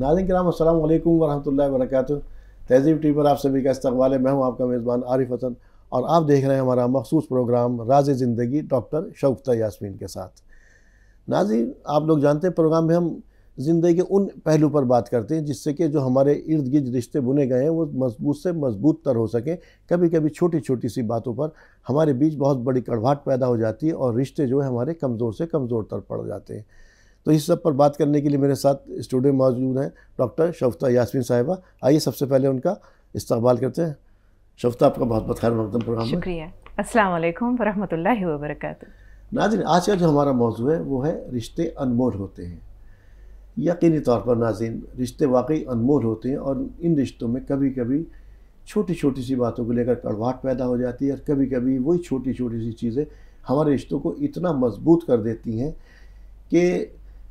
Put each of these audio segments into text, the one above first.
नाजिन कराम अल्लाम वरहमल वरक तहजीब टी पर आप सभी का इस्तबाल है मैं हूँ आपका मेज़बान आरिफ हसन और आप देख रहे हैं हमारा मखसूस प्रोग्राम राज ज़िंदगी डॉक्टर शगफ्ता यासमीन के साथ नाजी आप लोग जानते हैं प्रोग्राम में हम ज़िंदगी के उन पहलू पर बात करते हैं जिससे कि जो हमारे इर्द गिर्द रिश्ते बुने गए हैं वो मजबूत से मजबूत तर हो सकें कभी कभी छोटी छोटी सी बातों पर हमारे बीच बहुत बड़ी कड़वाहट पैदा हो जाती है और रिश्ते जो है हमारे कमज़ोर से कमज़ोर तर पड़ जाते हैं तो इस सब पर बात करने के लिए मेरे साथ स्टूडियो मौजूद हैं डॉक्टर शफ्ता यासमिन साहिबा आइए सबसे पहले उनका इस्तकबाल करते हैं शफ्ता आपका बहुत बहुत खैर मकदम प्रोग्राम शुक्रिया अस्सलाम वालेकुम वरक नाजिन आज का जो हमारा मौजू है वो है रिश्ते अनमोल होते हैं यकीनी तौर पर नाजिन रिश्ते वाकई अनमोल होते हैं और इन रिश्तों में कभी कभी छोटी छोटी सी बातों को लेकर कड़वाहट पैदा हो जाती है और कभी कभी वही छोटी छोटी सी चीज़ें हमारे रिश्तों को इतना मजबूत कर देती हैं कि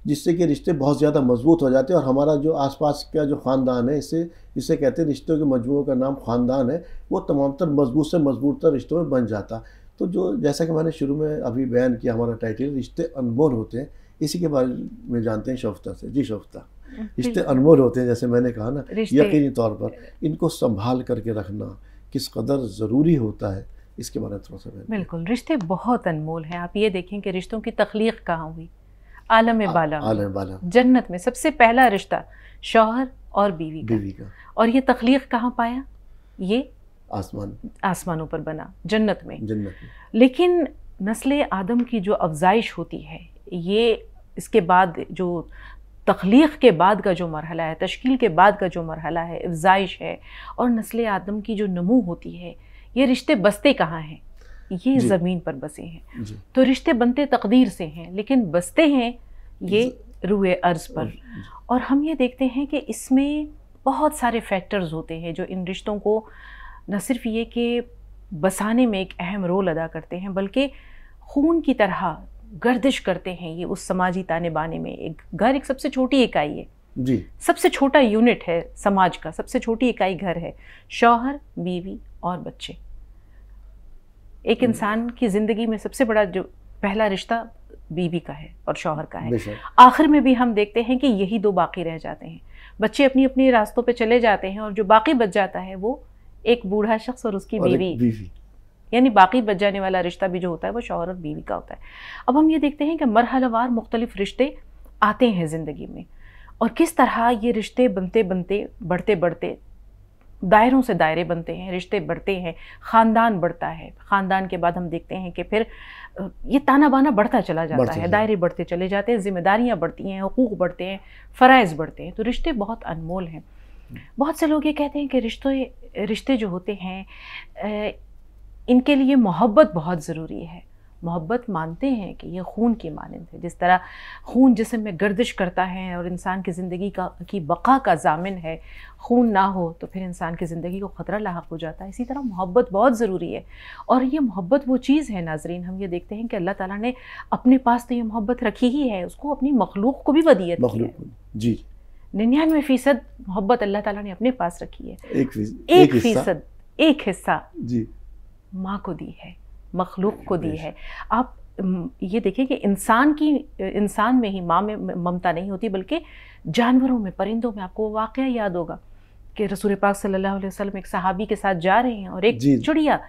जिससे कि रिश्ते बहुत ज़्यादा मजबूत हो जाते हैं और हमारा जो आसपास का जो ख़ानदान है इसे इसे कहते हैं रिश्तों के मजबूत का नाम ख़ानदान है वो तमाम तर मजबूत से मजबूत तर रिश्तों में बन जाता तो जो जैसा कि मैंने शुरू में अभी बयान किया हमारा टाइटल रिश्ते अनमोल होते हैं इसी के बारे में जानते हैं शोफ्ता से जी शोफ्ता रिश्ते अनमोल होते हैं जैसे मैंने कहा ना यकीनी तौर पर इनको संभाल करके रखना किस कदर ज़रूरी होता है इसके बारे में थोड़ा सा बिल्कुल रिश्ते बहुत अनमोल हैं आप ये देखें कि रिश्तों की तख्लीक कहाँ हुई आलम बाला आलम बाला जन्नत में सबसे पहला रिश्ता शौहर और बीवी बीवी का और ये तख्लीक कहाँ पाया ये आसमान आसमानों पर बना जन्नत में जन्नत में लेकिन नस्ल आदम की जो अफजाइश होती है ये इसके बाद जो तख्लीक के बाद का जो मरहला है तश्कील के बाद का जो मरहला है अफजाइश है और नस्ल आदम की जो नमू होती है ये रिश्ते बसते कहाँ हैं ये ज़मीन पर बसे हैं तो रिश्ते बनते तकदीर से हैं लेकिन बसते हैं ये रूए अर्ज़ पर और हम ये देखते हैं कि इसमें बहुत सारे फैक्टर्स होते हैं जो इन रिश्तों को न सिर्फ ये कि बसाने में एक अहम रोल अदा करते हैं बल्कि खून की तरह गर्दिश करते हैं ये उस समाजी ताने बाने में एक घर एक सबसे छोटी इकाई है जी सबसे छोटा यूनिट है समाज का सबसे छोटी इकाई घर है शौहर बीवी और बच्चे एक हम्म। इंसान की ज़िंदगी में सबसे बड़ा जो पहला रिश्ता बीवी का है और शौहर का है आखिर में भी हम देखते हैं कि यही दो बाकी रह जाते हैं बच्चे अपनी अपनी रास्तों पे चले जाते हैं और जो बाकी बच जाता है वो एक बूढ़ा शख्स और उसकी और बीवी यानी बाकी बच जाने वाला रिश्ता भी जो होता है वो शौहर और बीवी का होता है अब हम ये देखते हैं कि मरहलवार मुख्तलिफ रिश्ते आते हैं ज़िंदगी में और किस तरह ये रिश्ते बनते बनते बढ़ते बढ़ते दायरों से दायरे बनते हैं रिश्ते बढ़ते हैं ख़ानदान बढ़ता है ख़ानदान के बाद हम देखते हैं कि फिर ये ताना बाना बढ़ता चला जाता बढ़ता है दायरे बढ़ते चले जाते हैं जिम्मेदारियाँ बढ़ती हैं हकूक़ बढ़ते हैं फ़रज़ बढ़ते हैं तो रिश्ते बहुत अनमोल हैं बहुत से लोग ये कहते हैं कि रिश्तों रिश्ते जो होते हैं इनके लिए मोहब्बत बहुत ज़रूरी है मोहब्बत मानते हैं कि ये खून की मानंद है जिस तरह खून जिसम में गर्दिश करता है और इंसान की ज़िंदगी का की बका का जामिन है खून ना हो तो फिर इंसान की ज़िंदगी को ख़तरा लाक हो जाता है इसी तरह मोहब्बत बहुत ज़रूरी है और ये मोहब्बत वो चीज़ है नाजरीन हम ये देखते हैं कि अल्लाह ताला ने अपने पास तो ये मोहब्बत रखी ही है उसको अपनी मखलूक को भी वदियत जी निन्यानवे फ़ीसद मोहब्बत अल्लाह ताला ने अपने पास रखी है एक फ़ीसद एक फ़ीसद एक हिस्सा जी माँ को दी है मखलूक को दी है आप ये देखें कि इंसान की इंसान में ही माँ में ममता नहीं होती बल्कि जानवरों में परिंदों में आपको वाक़ याद होगा कि रसूल पाक सल्लल्लाहु अलैहि वसल्लम एक सहाबी के साथ जा रहे हैं और एक चिड़िया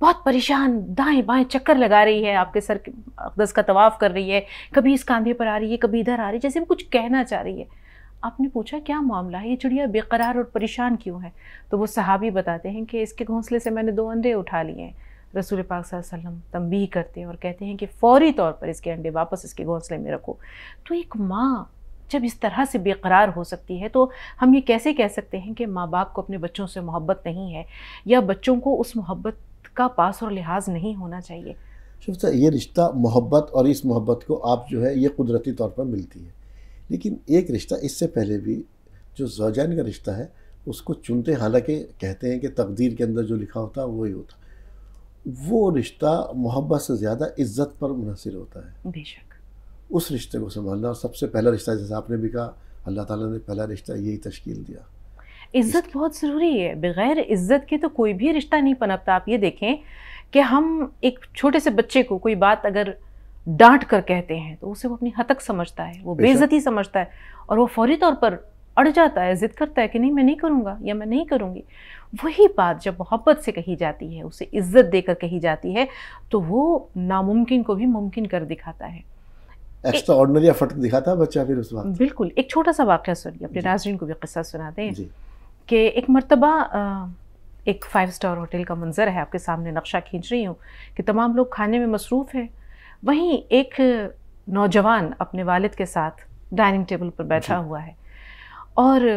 बहुत परेशान दाएं बाएं चक्कर लगा रही है आपके सर अकदस का तवाफ़ कर रही है कभी इस कंधे पर आ रही है कभी इधर आ रही है जैसे वो कुछ कहना चाह रही है आपने पूछा क्या मामला है ये चिड़िया बेकरार और परेशान क्यों है तो वो सहाबी बताते हैं कि इसके घोंसले से मैंने दो अंडे उठा लिए हैं रसूल पाक वसल्लम तंबी करते हैं और कहते हैं कि फ़ौरी तौर पर इसके अंडे वापस इसके घोंसले में रखो तो एक माँ जब इस तरह से बेकरार हो सकती है तो हम ये कैसे कह सकते हैं कि माँ बाप को अपने बच्चों से मोहब्बत नहीं है या बच्चों को उस मोहब्बत का पास और लिहाज नहीं होना चाहिए शुभ ये रिश्ता मोहब्बत और इस मोहब्बत को आप जो है ये कुदरती तौर पर मिलती है लेकिन एक रिश्ता इससे पहले भी जो जोजैन का रिश्ता है उसको चुनते हालांकि कहते हैं कि तकदीर के अंदर जो लिखा होता है वही होता वो रिश्ता मोहब्बत से ज़्यादा इज्जत पर मुनसर होता है बेशक उस रिश्ते को संभालना और सबसे पहला रिश्ता जैसे आपने भी कहा अल्लाह ताला ने पहला रिश्ता यही तश्कील दिया इज्जत बहुत ज़रूरी है बग़ैर इज्जत के तो कोई भी रिश्ता नहीं पनपता आप ये देखें कि हम एक छोटे से बच्चे को कोई बात अगर डांट कर कहते हैं तो उसे वो अपनी हतक समझता है वो बेइज्जती समझता है और वो फौरी तौर पर अड़ जाता है ज़िद करता है कि नहीं मैं नहीं करूँगा या मैं नहीं करूँगी वही बात जब मोहब्बत से कही जाती है उसे इज्जत देकर कही जाती है तो वो नामुमकिन को भी मुमकिन कर दिखाता है एक्स्ट्रा ऑर्डनरी दिखाता है बच्चा फिर उस वक्त बिल्कुल एक छोटा सा वाक्य सुनिए अपने नाजरन को भी किस्सा सुना दें कि एक मरतबा एक फाइव स्टार होटल का मंज़र है आपके सामने नक्शा खींच रही हूँ कि तमाम लोग खाने में मसरूफ़ हैं वहीं एक नौजवान अपने वालिद के साथ डाइनिंग टेबल पर बैठा हुआ है और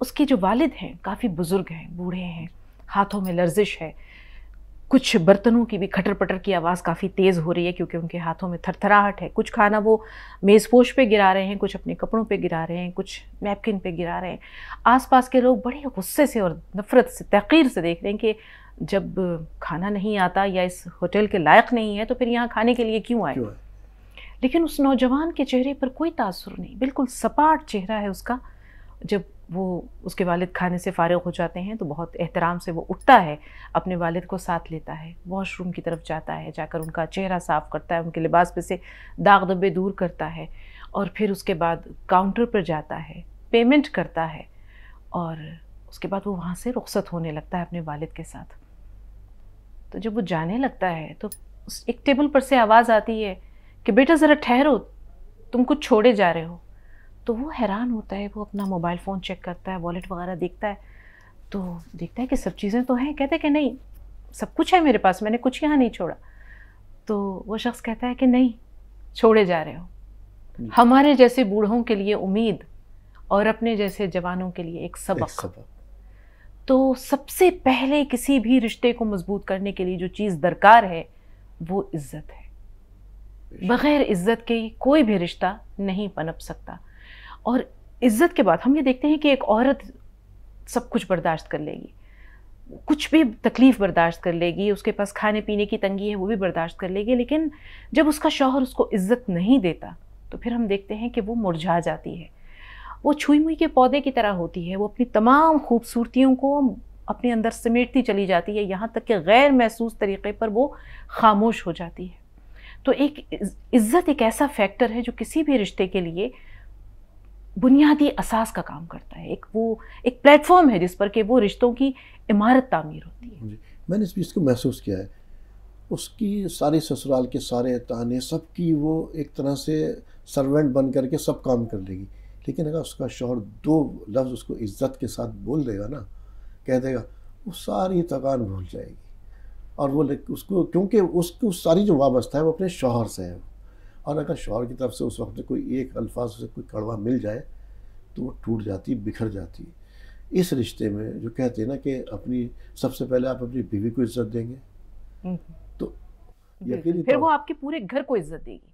उसके जो वालिद हैं काफ़ी बुज़ुर्ग हैं बूढ़े हैं हाथों में लर्जिश है कुछ बर्तनों की भी खटर पटर की आवाज़ काफ़ी तेज़ हो रही है क्योंकि उनके हाथों में थरथराहट है कुछ खाना वो मेज़पोश पे गिरा रहे हैं कुछ अपने कपड़ों पे गिरा रहे हैं कुछ नैपकिन पे गिरा रहे हैं आसपास के लोग बड़े गुस्से से और नफ़रत से तहकीर से देख रहे हैं कि जब खाना नहीं आता या इस होटल के लायक नहीं है तो फिर यहाँ खाने के लिए क्यों आए लेकिन उस नौजवान के चेहरे पर कोई तासर नहीं बिल्कुल सपाट चेहरा है उसका जब वो उसके वालिद खाने से फ़ारग हो जाते हैं तो बहुत एहतराम से वो उठता है अपने वालिद को साथ लेता है वॉशरूम की तरफ जाता है जाकर उनका चेहरा साफ़ करता है उनके लिबास पे से दाग धब्बे दूर करता है और फिर उसके बाद काउंटर पर जाता है पेमेंट करता है और उसके बाद वो वहाँ से रुख्सत होने लगता है अपने वालिद के साथ तो जब वो जाने लगता है तो एक टेबल पर से आवाज़ आती है कि बेटा ज़रा ठहरो तुम कुछ छोड़े जा रहे हो तो वो हैरान होता है वो अपना मोबाइल फ़ोन चेक करता है वॉलेट वगैरह देखता है तो देखता है कि सब चीज़ें तो हैं कहते हैं कि नहीं सब कुछ है मेरे पास मैंने कुछ यहाँ नहीं छोड़ा तो वो शख्स कहता है कि नहीं छोड़े जा रहे हो हम्म। हमारे जैसे बूढ़ों के लिए उम्मीद और अपने जैसे जवानों के लिए एक सबक, एक सबक। तो सबसे पहले किसी भी रिश्ते को मजबूत करने के लिए जो चीज़ दरकार है वो इज्जत है बगैर इज्जत के कोई भी रिश्ता नहीं पनप सकता और इज्जत के बाद हम ये देखते हैं कि एक औरत सब कुछ बर्दाश्त कर लेगी कुछ भी तकलीफ़ बर्दाश्त कर लेगी उसके पास खाने पीने की तंगी है वो भी बर्दाश्त कर लेगी लेकिन जब उसका शौहर उसको इज्जत नहीं देता तो फिर हम देखते हैं कि वो मुरझा जाती है वो छुई मुई के पौधे की तरह होती है वो अपनी तमाम खूबसूरतियों को अपने अंदर समेटती चली जाती है यहाँ तक कि गैर महसूस तरीके पर वो खामोश हो जाती है तो एक इज़्ज़त एक ऐसा फैक्टर है जो किसी भी रिश्ते के लिए बुनियादी असास का काम करता है एक वो एक प्लेटफॉर्म है जिस पर के वो रिश्तों की इमारत तामीर होती है मैंने इस चीज़ को महसूस किया है उसकी सारी ससुराल के सारे ताने सबकी वो एक तरह से सर्वेंट बन करके सब काम कर लेगी लेकिन अगर उसका शोहर दो लफ्ज़ उसको इज्जत के साथ बोल देगा ना कह देगा वो सारी थकान भूल जाएगी और वो उसको क्योंकि उसको उस सारी जो वाबस्ता है वो अपने शोहर से है और अगर शोहर की तरफ से उस वक्त कोई एक अल्फाज से कोई कड़वा मिल जाए तो वो टूट जाती बिखर जाती इस रिश्ते में जो कहते हैं ना कि अपनी सबसे पहले आप अपनी बीवी को इज्जत देंगे हम्म। तो यकीन फिर वो आपके पूरे घर को इज्जत देगी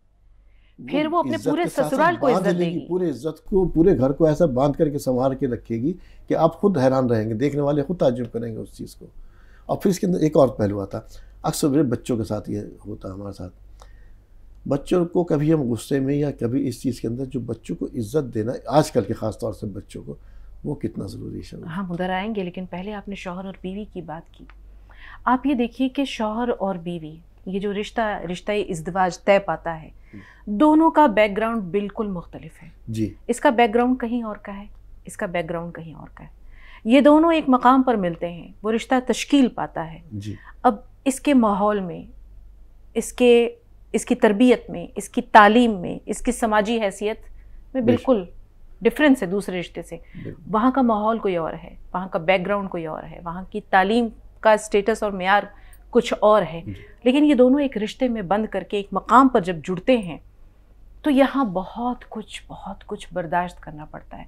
फिर वो अपने पूरे ससुराल को इज्जत देगी पूरे इज्जत को पूरे घर को ऐसा बांध करके संवार के रखेगी कि आप खुद हैरान रहेंगे देखने वाले खुद ताजुब करेंगे उस चीज़ को और फिर इसके अंदर एक और पहलू आता अक्सर मेरे बच्चों के साथ ये होता हमारे साथ बच्चों को कभी हम गुस्से में या कभी इस चीज़ के अंदर जो बच्चों को इज्जत देना आजकल के ख़ास तौर से बच्चों को वो कितना ज़रूरी है हम हाँ, उधर आएंगे लेकिन पहले आपने शोहर और बीवी की बात की आप ये देखिए कि शोहर और बीवी ये जो रिश्ता रिश्ता इजदवाज तय पाता है हम्म। दोनों का बैकग्राउंड बिल्कुल मुख्तलिफ है जी इसका बैकग्राउंड कहीं और का है इसका बैकग्राउंड कहीं और का है ये दोनों एक मकाम पर मिलते हैं वो रिश्ता तश्कील पाता है जी अब इसके माहौल में इसके इसकी तरबियत में इसकी तालीम में इसकी समाजी हैसियत में बिल्कुल डिफरेंस है दूसरे रिश्ते से वहाँ का माहौल कोई और है वहाँ का बैकग्राउंड कोई और है वहाँ की तालीम का स्टेटस और मैार कुछ और है लेकिन ये दोनों एक रिश्ते में बंद करके एक मकाम पर जब जुड़ते हैं तो यहाँ बहुत कुछ बहुत कुछ बर्दाश्त करना पड़ता है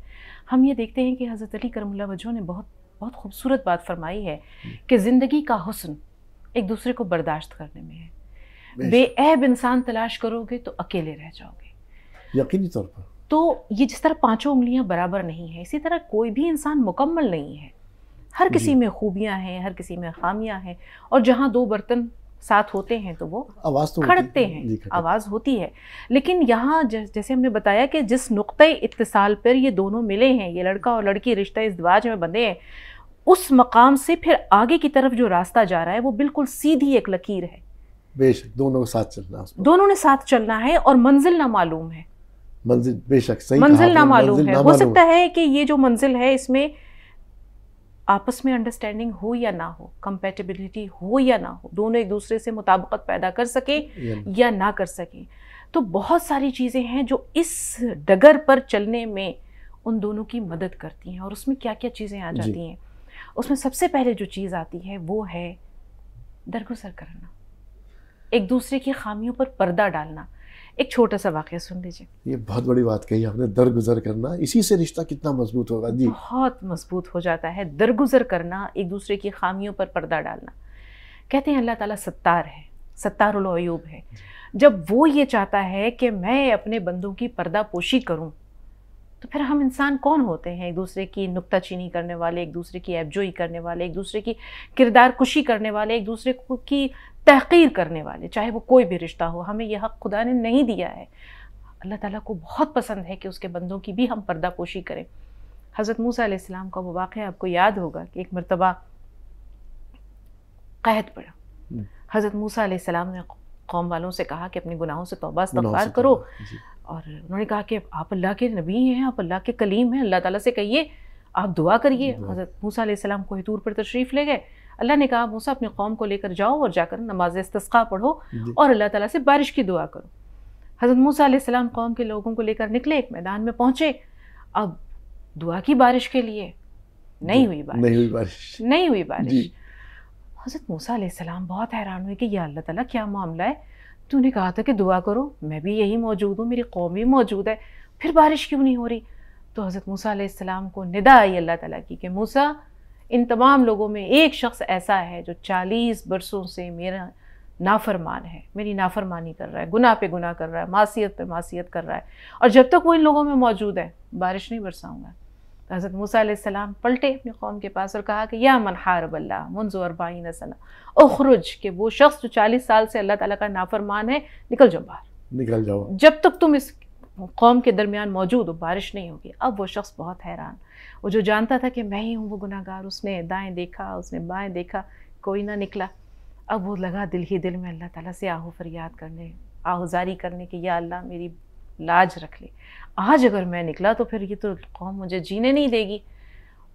हम ये देखते हैं कि हज़रत अली करमल्ला वजह ने बहुत बहुत खूबसूरत बात फरमाई है कि ज़िंदगी का हसन एक दूसरे को बर्दाश्त करने में है बेऐब इंसान तलाश करोगे तो अकेले रह जाओगे यकीनी तौर पर तो ये जिस तरह पांचों उंगलियां बराबर नहीं है इसी तरह कोई भी इंसान मुकम्मल नहीं है हर किसी में खूबियां हैं हर किसी में खामियां हैं और जहाँ दो बर्तन साथ होते हैं तो वो आवाज़ तो खड़कते हैं आवाज़ होती है लेकिन यहाँ जैसे हमने बताया कि जिस नुक़े इतसाल पर ये दोनों मिले हैं ये लड़का और लड़की रिश्ता इस इसदवाज में बंधे हैं उस मकाम से फिर आगे की तरफ जो रास्ता जा रहा है वो बिल्कुल सीधी एक लकीर है बेशक दोनों के साथ चलना है दोनों ने साथ चलना है और मंजिल ना मालूम है मंजिल बेशक सही मंजिल ना मालूम है हो सकता है कि ये जो मंजिल है इसमें आपस में अंडरस्टैंडिंग हो या ना हो कंपेटेबिलिटी हो या ना हो दोनों एक दूसरे से मुताबकत पैदा कर सकें या ना कर सकें तो बहुत सारी चीज़ें हैं जो इस डगर पर चलने में उन दोनों की मदद करती हैं और उसमें क्या क्या चीज़ें आ जाती हैं उसमें सबसे पहले जो चीज़ आती है वो है दरगुजर करना एक दूसरे की खामियों पर पर्दा डालना एक छोटा सा वाक्य सुन लीजिए ये बहुत बड़ी बात कही आपने दरगुजर करना इसी से रिश्ता कितना मजबूत होगा जी बहुत मजबूत हो जाता है दरगुजर करना एक दूसरे की खामियों पर पर्दा डालना कहते हैं अल्लाह ताला सत्तार है सत्तारूब है जब वो ये चाहता है कि मैं अपने बंदों की पर्दा पोशी करूँ तो फिर हम इंसान कौन होते हैं एक दूसरे की नुकता चीनी करने वाले एक दूसरे की एबजोई करने वाले एक दूसरे की किरदार कुशी करने वाले एक दूसरे की तहकीर करने वाले चाहे वो कोई भी रिश्ता हो हमें यह हक खुदा ने नहीं दिया है अल्लाह ताला को बहुत पसंद है कि उसके बंदों की भी हम पर्दापोशी करें हज़रत मूसा अलैहिस्सलाम का वो वाक़ आपको याद होगा कि एक मरतबा क़ैद पड़ा हम्म। हज़रत मूसा अलैहिस्सलाम ने कौम वालों से कहा कि अपने गुनाहों से तोबा इस्तफार करो और उन्होंने कहा कि आप अल्लाह के नबी हैं आप अल्लाह के कलीम हैं अल्लाह ताला से कहिए आप दुआ करिए हज़रत मूसा अलैहिस्सलाम हितूर पर तशरीफ़ ले गए अल्लाह ने कहा मूसा अपनी कौम को लेकर जाओ और जाकर नमाज इसका पढ़ो और अल्लाह ताला से बारिश की दुआ करो हज़रत मूसा कौम के लोगों को लेकर निकले एक मैदान में पहुँचे अब दुआ की बारिश के लिए नहीं हुई बारिश नहीं हुई बारिश हज़रत मूसा बहुत हैरान हुए कि यह अल्लाह ताला क्या मामला है तूने कहा था कि दुआ करो मैं भी यही मौजूद हूँ मेरी कौम भी मौजूद है फिर बारिश क्यों नहीं हो रही तो हज़रत मूसा को निदा आई अल्लाह ताला की कि मूसा इन तमाम लोगों में एक शख्स ऐसा है जो चालीस बरसों से मेरा नाफरमान है मेरी नाफरमानी कर रहा है गुनाह पे गुनाह कर रहा है मासीत पे मासीत कर रहा है और जब तक वो इन लोगों में मौजूद है बारिश नहीं बरसाऊँगा तो हज़रत मूसम पलटे अपनी कौम के पास और कहा कि या मन हारबल्ला मुंजो अरबाइन नसना उखरुज के वो शख्स जो चालीस साल से अल्लाह ताला का नाफरमान है निकल जाओ बाहर निकल जाओ जब तक तुम इस कौम के दरमियान मौजूद हो बारिश नहीं होगी अब वो शख्स बहुत हैरान वो जो जानता था कि मैं ही हूँ वो गुनागार उसने दाएँ देखा उसने बाएँ देखा कोई ना निकला अब वो लगा दिल ही दिल में अल्लाह ताला से आहो फरियाद करने आहुजारी करने की या अल्लाह मेरी लाज रख ले आज अगर मैं निकला तो फिर ये तो कौम मुझे जीने नहीं देगी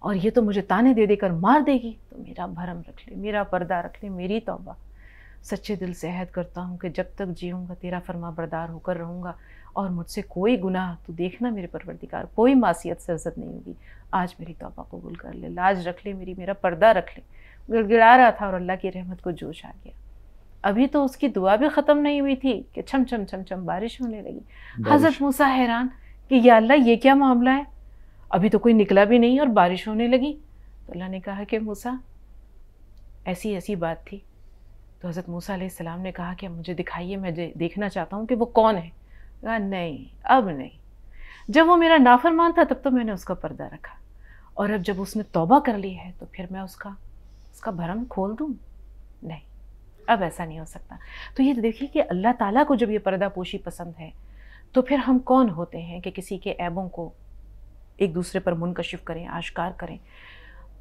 और ये तो मुझे ताने दे देकर मार देगी तो मेरा भरम रख ले मेरा पर्दा रख ले मेरी तौबा सच्चे दिल से अहद करता हूँ कि जब तक जीऊँगा तेरा फरमा बरदार होकर रहूँगा और मुझसे कोई गुनाह तो देखना मेरे परवरदिगार कोई मासीत सरजद नहीं होगी आज मेरी तोबा कबूल कर ले लाज रख ले मेरी मेरा पर्दा रख ले गिड़गिड़ा रहा था और अल्लाह की रहमत को जोश आ गया अभी तो उसकी दुआ भी ख़त्म नहीं हुई थी कि छम छम छम छम बारिश होने लगी हज़रत मूसा हैरान कि या अल्लाह ये क्या मामला है अभी तो कोई निकला भी नहीं और बारिश होने लगी तो अल्लाह ने कहा कि मूसा ऐसी ऐसी बात थी तो हज़रत मूसा सलाम ने कहा कि मुझे दिखाइए मैं देखना चाहता हूँ कि वो कौन है कहा नहीं अब नहीं जब वो मेरा नाफरमान था तब तो मैंने उसका पर्दा रखा और अब जब उसने तौबा कर ली है तो फिर मैं उसका उसका भरम खोल दूँ नहीं अब ऐसा नहीं हो सकता तो ये देखिए कि अल्लाह ताला को जब ये पर्दा पोशी पसंद है तो फिर हम कौन होते हैं कि किसी के ऐबों को एक दूसरे पर मुनकशिफ करें आश्कार करें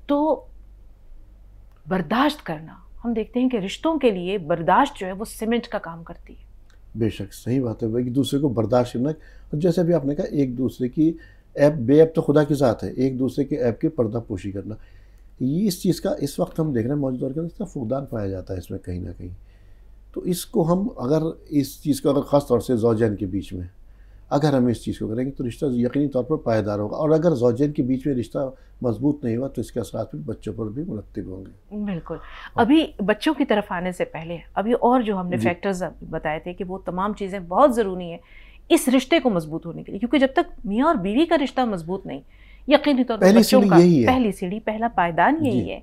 तो बर्दाश्त करना हम देखते हैं कि रिश्तों के लिए बर्दाश्त जो है वो सीमेंट का काम करती है बेशक सही बात है एक दूसरे को बर्दाश्त करना और जैसे अभी आपने कहा एक दूसरे की ऐप ऐप तो खुदा के साथ है एक दूसरे के ऐप की पर्दापोशी करना ये इस चीज़ का इस वक्त हम देख रहे हैं मौजूदा दौर के इसका फुकदान पाया जाता है इसमें कहीं ना कहीं तो इसको हम अगर इस चीज़ को अगर ख़ास तौर से जौजैन के बीच में अगर हम इस चीज़ को करेंगे तो रिश्ता यकीनी तौर पर पायदार होगा और अगर जौजैन के बीच में रिश्ता मजबूत नहीं हुआ तो इसके असरा फिर बच्चों पर भी मुरतब होंगे बिल्कुल अभी बच्चों की तरफ आने से पहले अभी और जो हमने फैक्टर्स बताए थे कि वो तमाम चीज़ें बहुत ज़रूरी हैं इस रिश्ते को मजबूत होने के लिए क्योंकि जब तक मियाँ और बीवी का रिश्ता मजबूत नहीं यकीनी तौर पर बच्चों का पहली सीढ़ी पहला पायदान यही है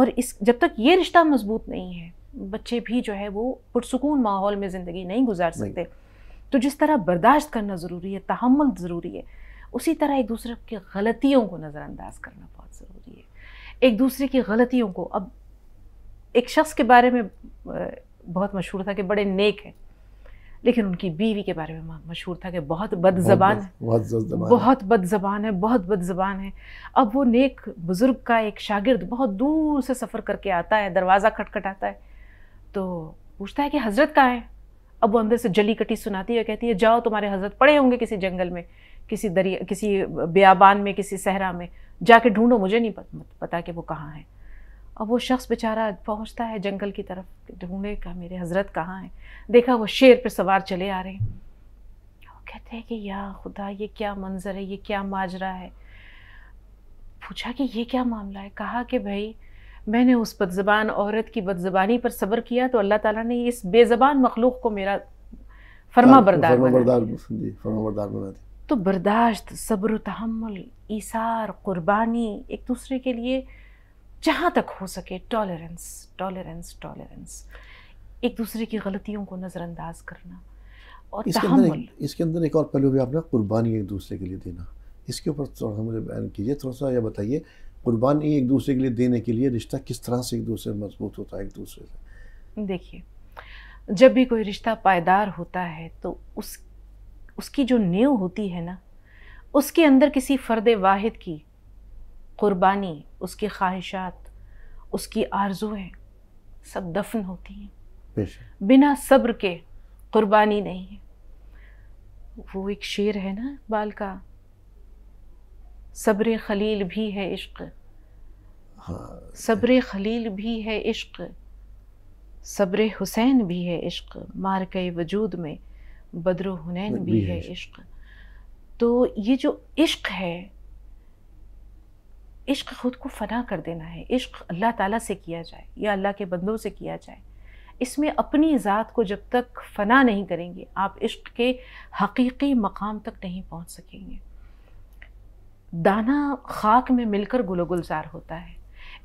और इस जब तक ये रिश्ता मजबूत नहीं है बच्चे भी जो है वो पुरसकून माहौल में ज़िंदगी नहीं गुजार सकते तो जिस तरह बर्दाश्त करना ज़रूरी है तहमल ज़रूरी है उसी तरह एक दूसरे की गलतियों को नज़रअंदाज करना बहुत ज़रूरी है एक दूसरे की गलतियों को अब एक शख्स के बारे में बहुत मशहूर था कि बड़े नेक हैं लेकिन उनकी बीवी के बारे में मशहूर था कि बहुत बदजबान है बहुत बदजबान है बहुत बदजबान है अब वो नेक बुज़ुर्ग का एक शागिर्द बहुत दूर से सफ़र करके आता है दरवाज़ा खटखटाता है तो पूछता है कि हज़रत कहाँ है अब वो अंदर से जली कटी सुनाती है कहती है जाओ तुम्हारे हजरत पड़े होंगे किसी जंगल में किसी दरिया किसी बियाबान में किसी सहरा में जाके ढूंढो मुझे नहीं पता कि वो कहाँ है अब वो शख्स बेचारा पहुँचता है जंगल की तरफ ढूंढे का मेरे हजरत कहाँ है देखा वो शेर पर सवार चले आ रहे हैं वो कहते हैं कि या खुदा ये क्या मंज़र है ये क्या माजरा है पूछा कि ये क्या मामला है कहा कि भाई मैंने उस बदज़बान औरत की बदज़बानी पर सब्र किया तो अल्लाह ताला ने इस बेज़बान मखलूक को मेरा फरमा हाँ, बरदार फर्मा बरदार फर्मा बरदार बना दिया तो बर्दाश्त सब्र तहमल ईसार कुर्बानी एक दूसरे के लिए जहाँ तक हो सके टॉलरेंस टॉलरेंस टॉलरेंस एक दूसरे की गलतियों को नज़रअंदाज करना और इसके अंदर इसके अंदर एक और पहलू भी आपने कुर्बानी एक दूसरे के लिए देना इसके ऊपर थोड़ा सा मुझे बयान कीजिए थोड़ा सा यह बताइए कुर्बानी एक दूसरे के लिए देने के लिए रिश्ता किस तरह से एक दूसरे मजबूत होता है एक दूसरे से देखिए जब भी कोई रिश्ता पायदार होता है तो उस उसकी जो नींव होती है ना उसके अंदर किसी फ़र्द वाहिद की कुर्बानी उसकी ख्वाहिशात उसकी आरजुएं सब दफन होती हैं बिना सब्र के कुर्बानी नहीं है वो एक शेर है ना बाल का सब्र खलील भी है इश्क हाँ सब्र खलील भी है इश्क सब्र हुसैन भी है इश्क मार के वजूद में बदर हुनैन भी, भी है इश्क तो ये जो इश्क है इश्क ख़ुद को फना कर देना है इश्क अल्लाह ताला से किया जाए या अल्लाह के बंदों से किया जाए इसमें अपनी ज़ात को जब तक फ़ना नहीं करेंगे आप इश्क के हकीकी मकाम तक नहीं पहुंच सकेंगे दाना खाक में मिलकर गुल गुलजार होता है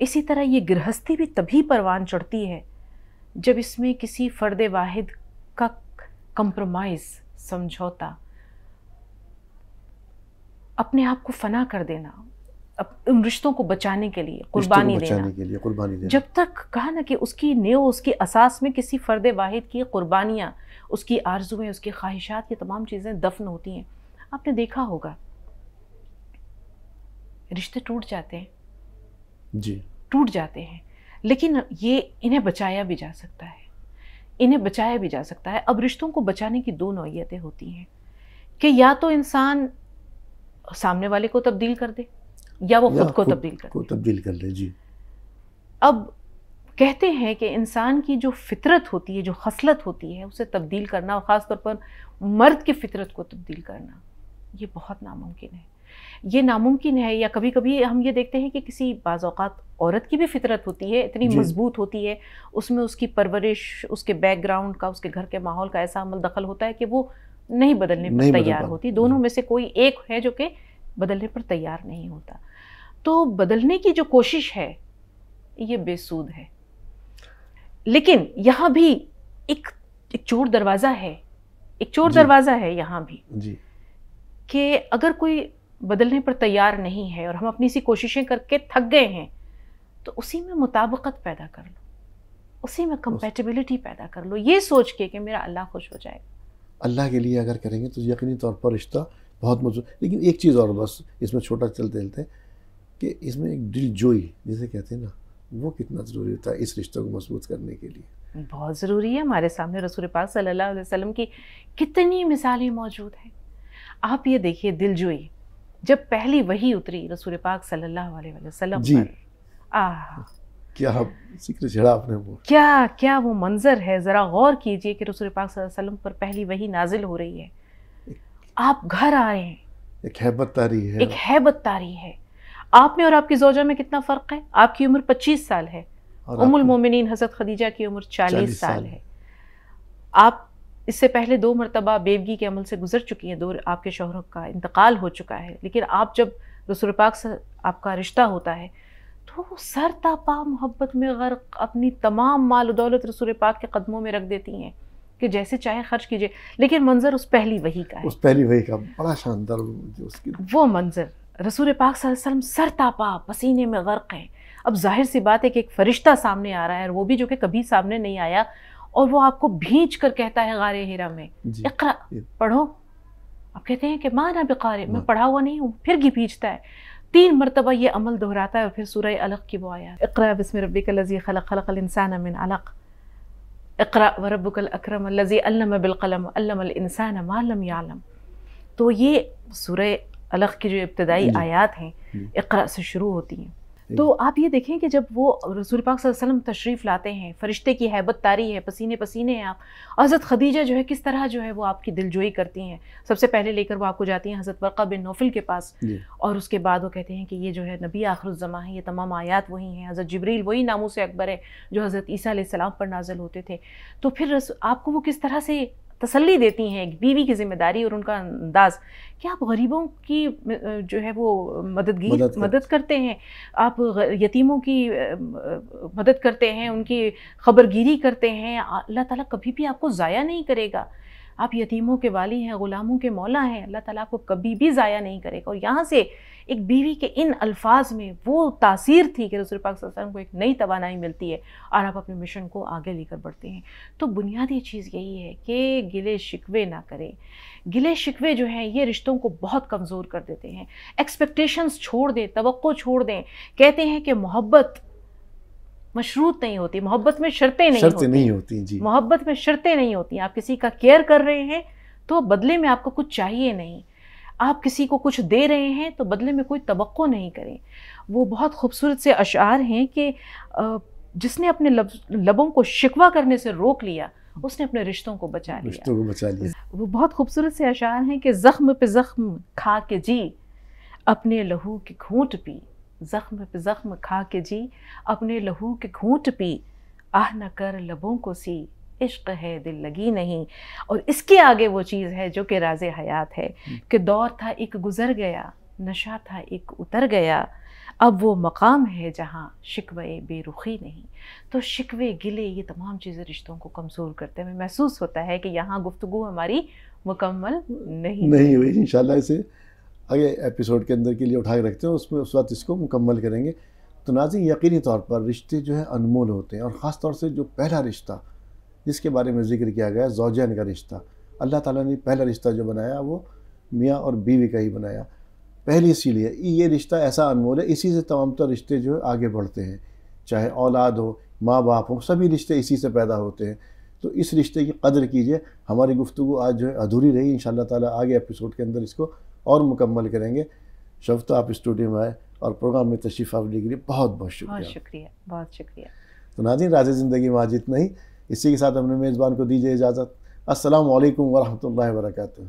इसी तरह ये गृहस्थी भी तभी परवान चढ़ती है जब इसमें किसी फ़र्द वाहिद का कंप्रोमाइज़ समझौता अपने आप को फना कर देना उन रिश्तों को बचाने के लिए कुर्बानी देना के लिए कुर्बानी देना जब तक कहा ना कि उसकी नेव उसके असास में किसी फ़र्द वाहिद की कुर्बानियाँ उसकी आरजुएँ उसकी ख्वाहिशात ये तमाम चीज़ें दफन होती हैं आपने देखा होगा रिश्ते टूट जाते हैं जी टूट जाते हैं लेकिन ये इन्हें बचाया भी जा सकता है इन्हें बचाया भी जा सकता है अब रिश्तों को बचाने की दो नौीयतें होती हैं कि या तो इंसान सामने वाले को तब्दील कर दे या वो खुद को तब्दील कर को तब्दील कर ले जी अब कहते हैं कि इंसान की जो फितरत होती है जो खसलत होती है उसे तब्दील करना और ख़ासतौर पर मर्द की फितरत को तब्दील करना ये बहुत नामुमकिन है ये नामुमकिन है या कभी कभी हम ये देखते हैं कि किसी बाज़ात औरत की भी फितरत होती है इतनी मजबूत होती है उसमें उसकी परवरिश उसके बैकग्राउंड का उसके घर के माहौल का ऐसा अमल दखल होता है कि वो नहीं बदलने पर तैयार होती दोनों में से कोई एक है जो कि बदलने पर तैयार नहीं होता तो बदलने की जो कोशिश है ये बेसूद है लेकिन यहाँ भी एक एक चोर दरवाज़ा है एक चोर दरवाज़ा है यहाँ भी जी कि अगर कोई बदलने पर तैयार नहीं है और हम अपनी सी कोशिशें करके थक गए हैं तो उसी में मुताबकत पैदा कर लो उसी में कंपेटेबिलिटी पैदा कर लो ये सोच के कि मेरा अल्लाह खुश हो जाएगा अल्लाह के लिए अगर करेंगे तो यकीनी तौर पर रिश्ता बहुत मजबूत लेकिन एक चीज़ और बस इसमें छोटा चलते चलते कि इसमें एक दिल जोई जिसे कहते हैं ना वो कितना ज़रूरी होता है इस रिश्ते को मजबूत करने के लिए बहुत ज़रूरी है हमारे सामने रसूल पाक सल्लल्लाहु अलैहि वसल्लम की कितनी मिसालें मौजूद हैं आप ये देखिए दिल जोई जब पहली वही उतरी रसूल पाक सल्लल्लाहु अलैहि वसल्लम पर आह क्या जिक्र छेड़ा आपने वो क्या क्या वो मंजर है ज़रा गौर कीजिए कि रसूल पाक सल्लल्लाहु अलैहि वसल्लम पर पहली वही नाजिल हो रही है आप घर आए हैं एक हैबत तारी है एक हैबत तारी है आप में और आपकी जोजा में कितना फ़र्क है आपकी उम्र 25 साल है उमुल मोमिनीन हज़रत खदीजा की उम्र 40 साल है आप इससे पहले दो मरतबा बेवगी के अमल से गुजर चुकी हैं दो आपके शोहरों का इंतकाल हो चुका है लेकिन आप जब रसूल पाक से आपका रिश्ता होता है तो सर तापा मोहब्बत में गर्क अपनी तमाम माल दौलत रसूल पाक के कदमों में रख देती हैं कि जैसे चाहे खर्च कीजिए लेकिन मंजर उस पहली वही का है उस पहली वही का बड़ा शानदार उसकी वो मंजर रसूल पाक सल्लम सर तापा पसीने में गर्क है अब जाहिर सी बात है कि एक फ़रिश्ता सामने आ रहा है और वो भी जो कि कभी सामने नहीं आया और वो आपको भींच कर कहता है गारे हीरा में इकरा पढ़ो आप कहते हैं कि माँ ना बेकार मैं हाँ। पढ़ा हुआ नहीं हूँ फिर घी भीजता है तीन मरतबा ये अमल दोहराता है और फिर सूर्य अलग की वो आया इकरा बसम रबी लजी खलक खलक इंसान अमिन अलग इकरा व रबल अक्रम लजी अल्लम बिलकलम इंसान मालम यालम तो ये सूर्य अलग की जो इब्तदाई आयात हैं इकरा से शुरू होती हैं तो आप ये देखें कि जब वो रसूल पाक वसल्लम तशरीफ़ लाते हैं फरिश्ते की हैबत तारी है पसीने पसीने हैं आप हज़रत खदीजा जो है किस तरह जो है वो आपकी दिलजोई करती हैं सबसे पहले लेकर वो आपको जाती हैं हज़रत वर्का बिन नौफिल के पास और उसके बाद वो कहते हैं कि ये जो है नबी आखरुलज़मा है ये तमाम आयात वही हैं हज़रत जबरील वही नामों से अकबर है जो हज़रत ईसा सलाम पर नाजल होते थे तो फिर आपको वो किस तरह से तसल्ली देती हैं एक बीवी की जिम्मेदारी और उनका अंदाज कि आप गरीबों की जो है वो मददगीर मदद, मदद करते हैं आप यतीमों की मदद करते हैं उनकी खबरगिरी करते हैं अल्लाह ताला कभी भी आपको ज़ाया नहीं करेगा आप यतीमों के वाली हैं ग़ुलामों के मौला हैं अल्लाह ताला आपको कभी भी ज़ाया नहीं करेगा और यहाँ से एक बीवी के इन अल्फाज में वो तासीर थी कि रसूल पाक वसल्लम को एक नई तोानाई मिलती है और आप अपने मिशन को आगे लेकर बढ़ते हैं तो बुनियादी चीज़ यही है कि गिले शिकवे ना करें गिले शिकवे जो हैं ये रिश्तों को बहुत कमज़ोर कर देते हैं एक्सपेक्टेशंस छोड़ दें तो छोड़ दें कहते हैं कि मोहब्बत मशरूत नहीं होती मोहब्बत में शर्तें नहीं शर्ते होती, होती मोहब्बत में शर्तें नहीं होती आप किसी का केयर कर रहे हैं तो बदले में आपको कुछ चाहिए नहीं आप किसी को कुछ दे रहे हैं तो बदले में कोई तो नहीं करें वो बहुत खूबसूरत से अशार हैं कि जिसने अपने लब, लबों को शिकवा करने से रोक लिया उसने अपने रिश्तों को बचा लिया रिश्तों को बचा लिया वो बहुत खूबसूरत से अशार हैं कि ज़ख्म पे ज़ख्म खा के जी अपने लहू के घूंट पी ज़ख्म पे ज़ख्म खा के जी अपने लहू के घूंट पी आह न कर लबों को सी इश्क है दिल लगी नहीं और इसके आगे वो चीज़ है जो कि राज हयात है हम्म। कि दौर था एक गुज़र गया नशा था एक उतर गया अब वो मकाम है जहाँ शिकवे बेरुखी नहीं तो शिकवे गिले ये तमाम चीज़ें रिश्तों को कमज़ोर करते हुए महसूस होता है कि यहाँ गुफ्तु हमारी मुकम्मल नहीं नहीं हुई इन इसे अगले एपिसोड के अंदर के लिए उठा के रखते हैं उसमें उस वक्त इसको मुकम्मल करेंगे तो नाजी यकीनी तौर पर रिश्ते जो है अनमोल होते हैं और ख़ास तौर से जो पहला रिश्ता जिसके बारे में जिक्र किया गया जौजैन का रिश्ता अल्लाह ताला ने पहला रिश्ता जो बनाया वो मियाँ और बीवी का ही बनाया पहली इसीलिए ये रिश्ता ऐसा अनमोल है इसी से तमाम तर रिश्ते जो है आगे बढ़ते हैं चाहे औलाद हो माँ बाप हो सभी रिश्ते इसी से पैदा होते हैं तो इस रिश्ते की कदर कीजिए हमारी गुफ्तु आज जो है अधूरी रही इन ताला आगे एपिसोड के अंदर इसको और मुकम्मल करेंगे शब्द आप स्टूडियो में आए और प्रोग्राम में तशरीफ़ आवली के लिए बहुत बहुत शुक्रिया बहुत शुक्रिया बहुत शुक्रिया तो नाजिन राज ज़िंदगी में आज इतना ही इसी के साथ अपने मेज़बान को दीजिए इजाज़त असल वरहमल वर्का